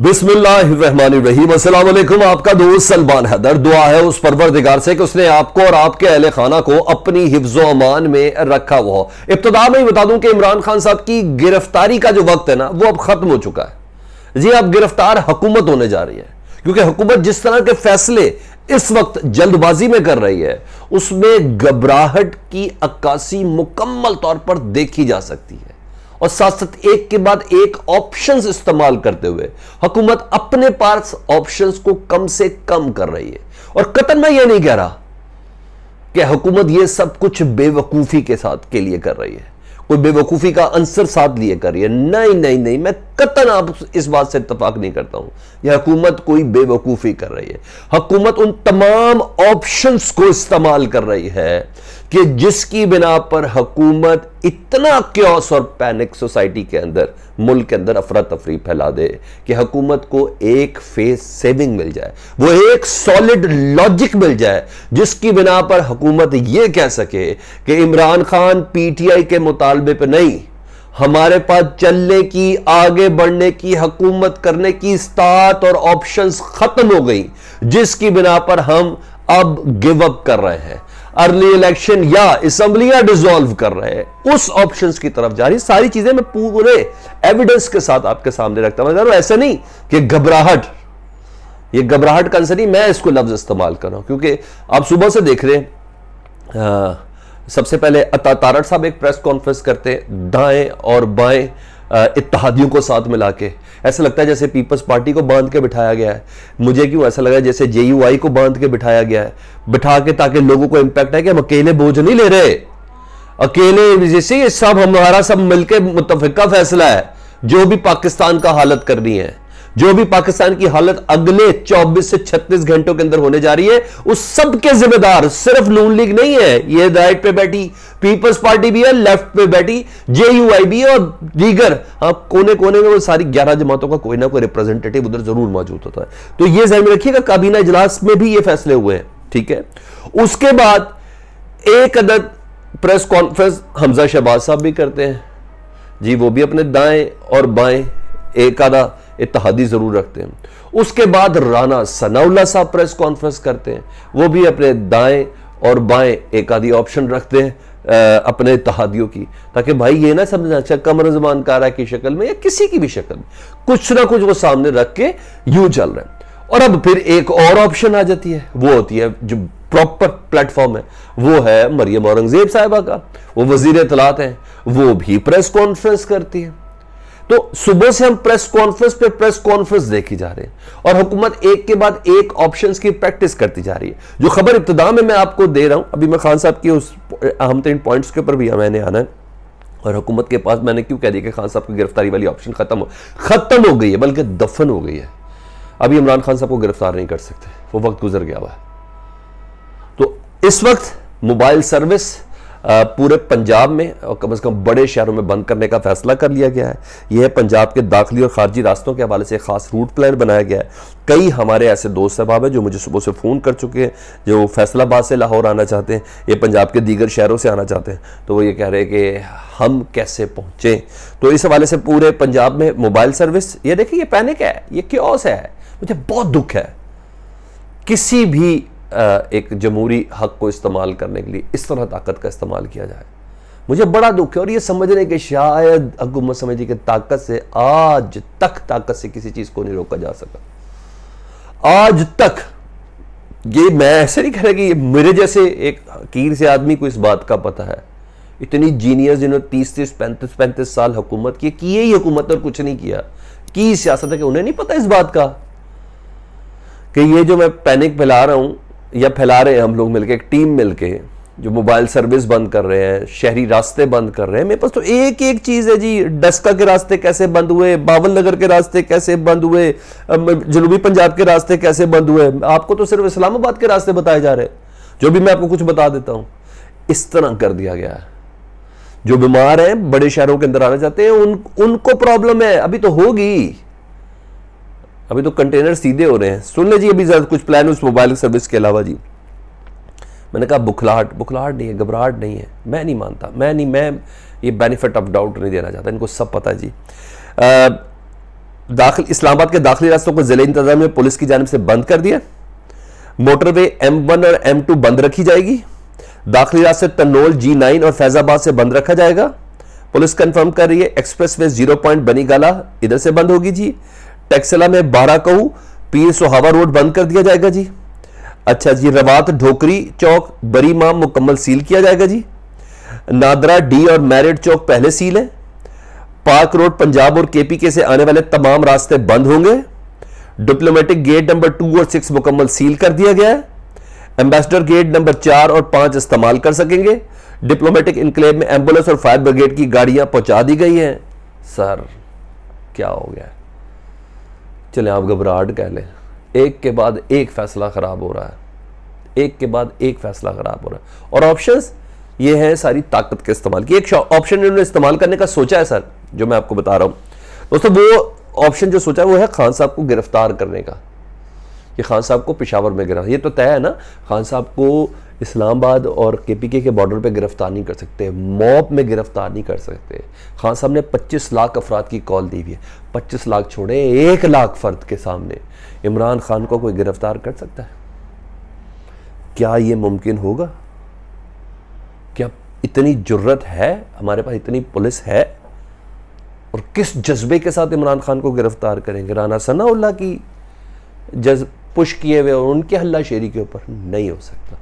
रहीम असलम आपका दोस्त सलमान हैदर दुआ है उस परवरदिगार से कि उसने आपको और आपके अहल खाना को अपनी हिफ्जो अमान में रखा हुआ हो इब्तदा में ही बता दूं कि इमरान खान साहब की गिरफ्तारी का जो वक्त है ना वो अब खत्म हो चुका है जी हाँ, अब गिरफ्तार हुकूमत होने जा रही है क्योंकि हुकूमत जिस तरह के फैसले इस वक्त जल्दबाजी में कर रही है उसमें घबराहट की अक्कासी मुकम्मल तौर पर देखी जा सकती है और साथ साथ एक के बाद एक ऑप्शंस इस्तेमाल करते हुए हुकूमत अपने पास ऑप्शंस को कम से कम कर रही है और कतन मैं यह नहीं कह रहा कि हुकूमत यह सब कुछ बेवकूफ़ी के साथ के लिए कर रही है कोई बेवकूफ़ी का आंसर साथ लिए कर रही है नहीं नहीं नहीं मैं कतन आप इस बात से इतफाक नहीं करता हूं यह हुकूमत कोई बेवकूफ़ी कर रही है हुकूमत उन तमाम ऑप्शंस को इस्तेमाल कर रही है कि जिसकी बिना पर हकूमत इतना क्योस और पैनिक सोसाइटी के अंदर मुल्क के अंदर अफरा तफरी फैला दे कि हकूमत को एक फेस सेविंग मिल जाए वो एक सॉलिड लॉजिक मिल जाए जिसकी बिना पर हकूमत यह कह सके कि इमरान खान पीटीआई के मुतालबे पर नहीं हमारे पास चलने की आगे बढ़ने की हकूमत करने की स्तात और ऑप्शंस खत्म हो गई जिसकी बिना पर हम अब गिव अप कर रहे हैं अर्ली इलेक्शन या असेंबलियां डिसॉल्व कर रहे हैं उस ऑप्शंस की तरफ जा रही सारी चीजें मैं पूरे एविडेंस के साथ आपके सामने रखता हूं ऐसा नहीं कि घबराहट ये घबराहट का आंसर नहीं मैं इसको लफ्ज इस्तेमाल कर रहा हूं क्योंकि आप सुबह से देख रहे हैं सबसे पहले अता तारड़ साहब एक प्रेस कॉन्फ्रेंस करते हैं दाएं और बाएं इतिहादियों को साथ मिला के ऐसा लगता है जैसे पीपल्स पार्टी को बांध के बिठाया गया है मुझे क्यों ऐसा लगा जैसे जे को बांध के बिठाया गया है बिठा के ताकि लोगों को इम्पैक्ट है कि हम अकेले बोझ नहीं ले रहे अकेले जैसे ये सब हमारा सब मिलकर मुतफिका फैसला है जो भी पाकिस्तान का हालत करनी है जो भी पाकिस्तान की हालत अगले 24 से 36 घंटों के अंदर होने जा रही है उस सब के जिम्मेदार सिर्फ नून लीग नहीं है ये राइट पे बैठी पीपल्स पार्टी भी है लेफ्ट पे बैठी जेयूआई भी है और दीगर हाँ, कोने कोने में वो सारी ग्यारह जमातों का कोई ना कोई रिप्रेजेंटेटिव उधर जरूर मौजूद होता है तो ये जहन में रखिएगा काबीना इजलास में भी ये फैसले हुए हैं ठीक है उसके बाद एक अदद प्रेस कॉन्फ्रेंस हमजा शहबाज साहब भी करते हैं जी वो भी अपने दाएं और बाएं एक आधा इतिहादी ज़रूर रखते हैं उसके बाद राना सनाउल्ला साहब प्रेस कॉन्फ्रेंस करते हैं वो भी अपने दाएं और बाएं एक आधी ऑप्शन रखते हैं अपने इतिहादियों की ताकि भाई ये ना समझना अच्छा कमर जमान कारा की शक्ल में या किसी की भी शक्ल में कुछ ना कुछ वो सामने रख के यूं चल रहे हैं और अब फिर एक और ऑप्शन आ जाती है वो होती है जो प्रॉपर प्लेटफॉर्म है वो है मरियम औरंगजेब साहिबा का वो वजीर इतलात हैं वो भी प्रेस कॉन्फ्रेंस करती है तो सुबह से हम प्रेस कॉन्फ्रेंस पे प्रेस कॉन्फ्रेंस देखी जा रहे हैं और हुकूमत एक के बाद एक ऑप्शन की प्रैक्टिस करती जा रही है जो खबर इब्तदा में मैं आपको दे रहा हूं अभी मैं खान साहब की उस अहम तरीन पॉइंट्स के ऊपर भी मैंने आना है और हुकूमत के पास मैंने क्यों कह दिया कि खान साहब की गिरफ्तारी वाली ऑप्शन खत्म हो खत्म हो गई है बल्कि दफन हो गई है अभी इमरान खान साहब को गिरफ्तार नहीं कर सकते वो वक्त गुजर गया हुआ है तो इस वक्त मोबाइल सर्विस पूरे पंजाब में और कम अज़ कम बड़े शहरों में बंद करने का फैसला कर लिया गया है यह पंजाब के दाखिली और खारजी रास्तों के हवाले से खास रूट प्लान बनाया गया है कई हमारे ऐसे दोस्त सहबाब हैं जो मुझे सुबह से फ़ोन कर चुके हैं जो फैसलाबाद से लाहौर आना चाहते हैं ये पंजाब के दीगर शहरों से आना चाहते हैं तो वो ये कह रहे हैं कि हम कैसे पहुँचें तो इस हवाले से पूरे पंजाब में मोबाइल सर्विस ये देखिए ये पैनिक है ये क्योस है मुझे बहुत दुख है किसी भी एक जमहूरी हक को इस्तेमाल करने के लिए इस तरह ताकत का इस्तेमाल किया जाए मुझे बड़ा दुख है और ये समझने के शायद हकूमत समझ की ताकत से आज तक ताकत से किसी चीज़ को नहीं रोका जा सका आज तक ये मैं ऐसे नहीं कह रहा कि मेरे जैसे एक हकीर से आदमी को इस बात का पता है इतनी जीनियस जिन्होंने तीस तीस पैंतीस पैंतीस साल हुकूमत की किए ही हुकूमत और कुछ नहीं किया की सियासत है कि उन्हें नहीं पता इस बात का कि ये जो मैं पैनिक फैला रहा हूं या फैला रहे हैं हम लोग मिलके एक टीम मिलके जो मोबाइल सर्विस बंद कर रहे हैं शहरी रास्ते बंद कर रहे हैं मेरे पास तो एक एक चीज़ है जी डस्का के रास्ते कैसे बंद हुए बावन नगर के रास्ते कैसे बंद हुए जनूबी पंजाब के रास्ते कैसे बंद हुए आपको तो सिर्फ इस्लामाबाद के रास्ते बताए जा रहे हैं जो भी मैं आपको कुछ बता देता हूँ इस तरह कर दिया गया है जो बीमार हैं बड़े शहरों के अंदर आना चाहते हैं उन उनको प्रॉब्लम है अभी तो होगी अभी तो कंटेनर सीधे हो रहे हैं सुन लीजिए अभी कुछ प्लान उस मोबाइल सर्विस के अलावा जी मैंने कहा बुखलाहट बुखलाहट नहीं है घबराहट नहीं है मैं नहीं मानता मैं नहीं मैं ये बेनिफिट ऑफ डाउट नहीं देना चाहता इनको सब पता है जी दाखिल इस्लामाबाद के दाखिली रास्तों को ज़िले इंतजाम में पुलिस की जानब से बंद कर दिया मोटरवे एम वन और एम टू बंद रखी जाएगी दाखिली रास्ते तनोल जी नाइन और फैजाबाद से बंद रखा जाएगा पुलिस कंफर्म कर रही है expressway zero point Banigala इधर से बंद होगी जी टेक्सला में बारह कहू पीर सोहावा रोड बंद कर दिया जाएगा जी अच्छा जी रवात ढोकरी चौक बरी माम मुकम्मल सील किया जाएगा जी नादरा डी और मैरिड चौक पहले सील है पार्क रोड पंजाब और केपीके से आने वाले तमाम रास्ते बंद होंगे डिप्लोमेटिक गेट नंबर टू और सिक्स मुकम्मल सील कर दिया गया है एम्बेसडर गेट नंबर चार और पांच इस्तेमाल कर सकेंगे डिप्लोमेटिक इनक्लेव में एम्बुलेंस और फायर ब्रिगेड की गाड़ियां पहुंचा दी गई हैं सर क्या हो गया चले आप घबराहट कह लें एक के बाद एक फैसला ख़राब हो रहा है एक के बाद एक फैसला ख़राब हो रहा है और ऑप्शंस ये हैं सारी ताकत के इस्तेमाल की एक ऑप्शन इन्होंने इस्तेमाल करने का सोचा है सर जो मैं आपको बता रहा हूं दोस्तों वो ऑप्शन जो सोचा है वो है खान साहब को गिरफ्तार करने का कि खान साहब को पिशावर में गिरफ्तार ये तो तय है ना खान साहब को इस्लामाबाद और के पी के के बॉर्डर पर गिरफ्तार नहीं कर सकते मॉब में गिरफ्तार नहीं कर सकते खान साहब ने 25 लाख अफराद की कॉल दी हुई है पच्चीस लाख छोड़े एक लाख फर्द के सामने इमरान खान को कोई गिरफ्तार कर सकता है क्या यह मुमकिन होगा क्या इतनी जरूरत है हमारे पास इतनी पुलिस है और किस जज्बे के साथ इमरान खान को गिरफ्तार करेंगे राना सनाउल्ला की जज पुश किए हुए और उनके हल्ला शेरी के ऊपर नहीं हो सकता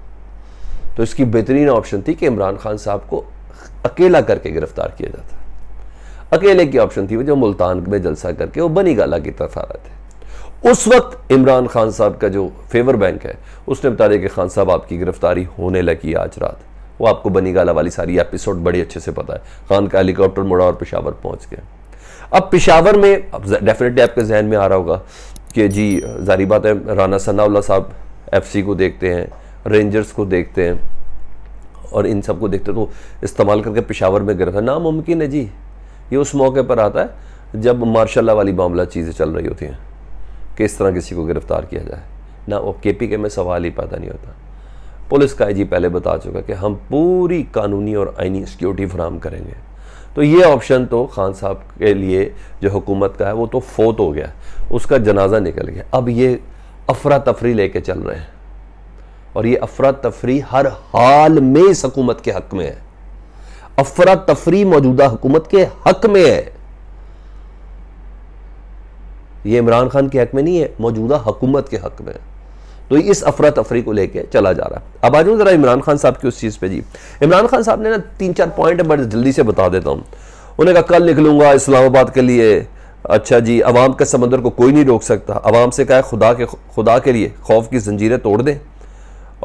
तो इसकी बेहतरीन ऑप्शन थी कि इमरान खान साहब को अकेला करके गिरफ्तार किया जाता अकेले की ऑप्शन थी वो जो मुल्तान में जलसा करके वो बनी गाला की तरफ आ रहे थे उस वक्त इमरान खान साहब का जो फेवर बैंक है उसने बता दिया कि खान साहब आपकी गिरफ्तारी होने लगी आज रात वो आपको बनी गाला वाली सारी एपिसोड बड़े अच्छे से पता है खान का हेलीकॉप्टर मुड़ा और पिशावर पहुंच गया अब पिशावर में अब डेफिनेटली आपके जहन में आ रहा होगा कि जी जारी बात है राना सनाउल्ला साहब एफ को देखते हैं रेंजर्स को देखते हैं और इन सबको देखते तो इस्तेमाल करके पिशावर में गिरफ्तार नामुमकिन है जी ये उस मौके पर आता है जब मार्शाला वाली मामला चीज़ें चल रही होती हैं किस तरह किसी को गिरफ़्तार किया जाए ना वो के पी के में सवाल ही पैदा नहीं होता पुलिस का आई पहले बता चुका कि हम पूरी कानूनी और आइनी सिक्योरिटी फराम करेंगे तो ये ऑप्शन तो खान साहब के लिए जो हुकूमत का है वो तो फोत हो गया उसका जनाजा निकल गया अब ये अफरा तफरी लेके चल रहे हैं और ये अफरा तफरी हर हाल में इस हकूमत के हक में है अफरा तफरी मौजूदा हुकूमत के हक में है यह इमरान खान के हक में नहीं है मौजूदा हुकूमत के हक में तो इस अफरा तफरी को लेकर चला जा रहा है अब आज ज़रा इमरान खान साहब की उस चीज़ पे जी इमरान खान साहब ने ना तीन चार पॉइंट बड़े जल्दी से बता देता हूँ उन्हें कहा कल निकलूंगा इस्लामाबाद के लिए अच्छा जी अवाम के समंदर को कोई नहीं रोक सकता अवाम से कहा खुदा के खुदा के लिए खौफ की जंजीरें तोड़ दें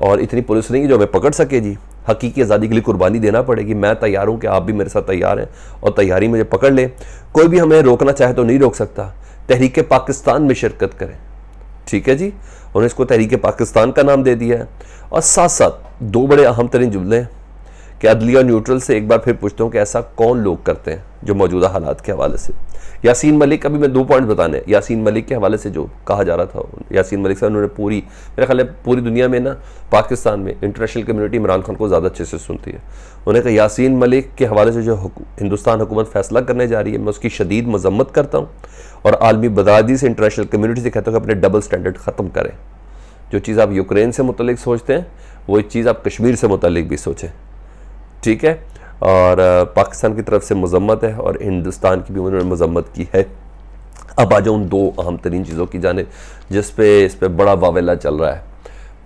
और इतनी पुलिस नहीं जो हमें पकड़ सके जी हकीकी आज़ादी के लिए कुर्बानी देना पड़ेगी मैं तैयार हूँ कि आप भी मेरे साथ तैयार हैं और तैयारी मुझे पकड़ लें कोई भी हमें रोकना चाहे तो नहीं रोक सकता तहरीक पाकिस्तान में शिरकत करें ठीक है जी उन्हें इसको तहरीक पाकिस्तान का नाम दे दिया है और साथ साथ दो बड़े अहम तरीन जुमले हैं कि अदलिया न्यूट्रल से एक बार फिर पूछता हूँ कि ऐसा कौन लोग करते हैं जो मौजूदा हालात के हवाले से यासीन मलिक अभी मैं दो पॉइंट बताने यासीन मलिक के हवाले से जो कहा जा रहा था यासीन मलिक साहब उन्होंने पूरी मेरा ख्याल है पूरी दुनिया में ना पाकिस्तान में इंटरनेशनल कम्युनिटी इमरान खान को ज़्यादा अच्छे से सुनती है उन्होंने कहा यासीन मलिक के हवाले से जो हिंदुस्तान हुकूमत फैसला करने जा रही है मैं उसकी शदीद मजम्मत करता हूँ और आलमी बदादी से इंटरनेशनल कम्युनिटी से कहता हूँ कि अपने डबल स्टैंडर्ड ख़त्म करें जो चीज़ आप यूक्रेन से मुतलिक सोचते हैं वही चीज़ आप कश्मीर से मुतलिक भी सोचें ठीक है और पाकिस्तान की तरफ से मजम्मत है और हिंदुस्तान की भी उन्होंने मजम्मत की है अब आ जाओ उन दो अहम तरीन चीज़ों की जाने जिस पे इस पर बड़ा वावेला चल रहा है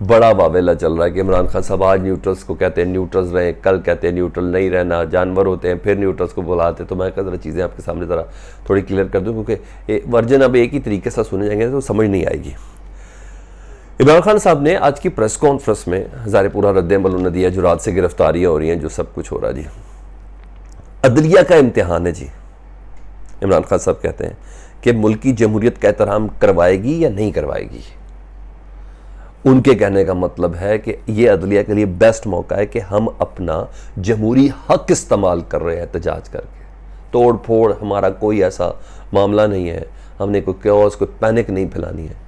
बड़ा वावेला चल रहा है कि इमरान खान साहब आज न्यूट्रल्स को कहते हैं न्यूट्रल्स रहें कल कहते हैं न्यूट्रल नहीं रहना जानवर होते हैं फिर न्यूट्रल्स को बुलाते हैं तो मैं ज़रा चीज़ें आपके सामने ज़रा थोड़ी क्लियर कर दूँ क्योंकि वर्जन अब एक ही तरीके से सुने जाएंगे तो समझ नहीं आएगी इमरान खान साहब ने आज की प्रेस कॉन्फ्रेंस में हज़ारपुरा रद्दमल नदिया रात से गिरफ्तारियाँ हो रही हैं जो सब कुछ हो रहा है जी अदलिया का इम्तहान है जी इमरान खान साहब कहते हैं कि मुल्क की का एहतराम करवाएगी या नहीं करवाएगी उनके कहने का मतलब है कि यह अदलिया के लिए बेस्ट मौका है कि हम अपना जमहूरी हक इस्तेमाल कर रहे हैं एहतजाज करके तोड़ फोड़ हमारा कोई ऐसा मामला नहीं है हमने कोई क्योस कोई पैनिक नहीं फैलानी है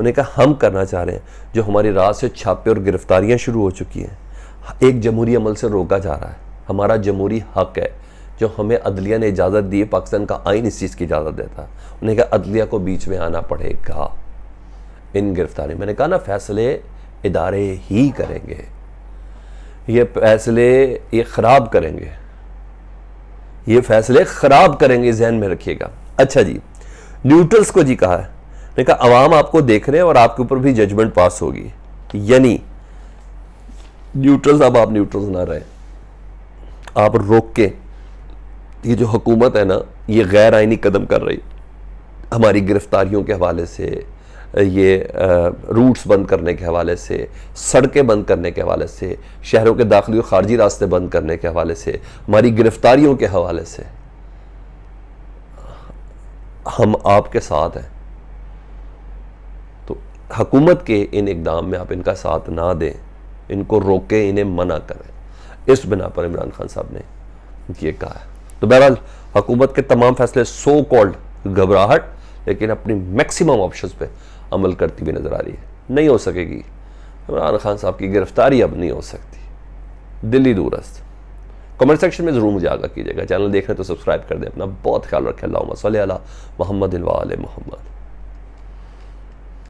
उन्होंने कहा हम करना चाह रहे हैं जो हमारी रात से छापे और गिरफ्तारियाँ शुरू हो चुकी हैं एक जमहूरी अमल से रोका जा रहा है हमारा जमहूरी हक है जो हमें अदलिया ने इजाज़त दी पाकिस्तान का आइन इस चीज़ की इजाज़त देता है उन्हें कहा अदलिया को बीच में आना पड़ेगा इन गिरफ्तारी मैंने कहा ना फैसले इदारे ही करेंगे ये फैसले ये ख़राब करेंगे ये फैसले ख़राब करेंगे जहन में रखिएगा अच्छा जी न्यूट्रल्स को जी कहा है मैंने कहा आवाम आपको देख रहे हैं और आपके ऊपर भी जजमेंट पास होगी यानी न्यूट्रल्स अब आप न्यूट्रल्स ना रहे आप रोक के ये जो हुकूमत है ना ये गैर आइनी कदम कर रही हमारी गिरफ्तारियों के हवाले से ये रूट्स बंद करने के हवाले से सड़कें बंद करने के हवाले से शहरों के दाखिली और ख़ारजी रास्ते बंद करने के हवाले से हमारी गिरफ्तारियों के हवाले से हम आपके साथ हैं हकूमत के इन इकदाम में आप इनका साथ ना दें इनको रोकें इन्हें मना करें इस बिना पर इमरान खान साहब ने ये कहा है तो बहरहाल हकूमत के तमाम फैसले सो कॉल्ड घबराहट लेकिन अपनी मैक्सिमम ऑप्शन पर अमल करती हुई नज़र आ रही है नहीं हो सकेगी इमरान खान साहब की गिरफ्तारी अब नहीं हो सकती दिल्ली दूरस्थ कमेंट सेक्शन में ज़रूर मुझे आगा कीजिएगा चैनल देख रहे तो सब्सक्राइब कर दें अपना बहुत ख्याल रखें अल्लाह मोहम्मद मोहम्मद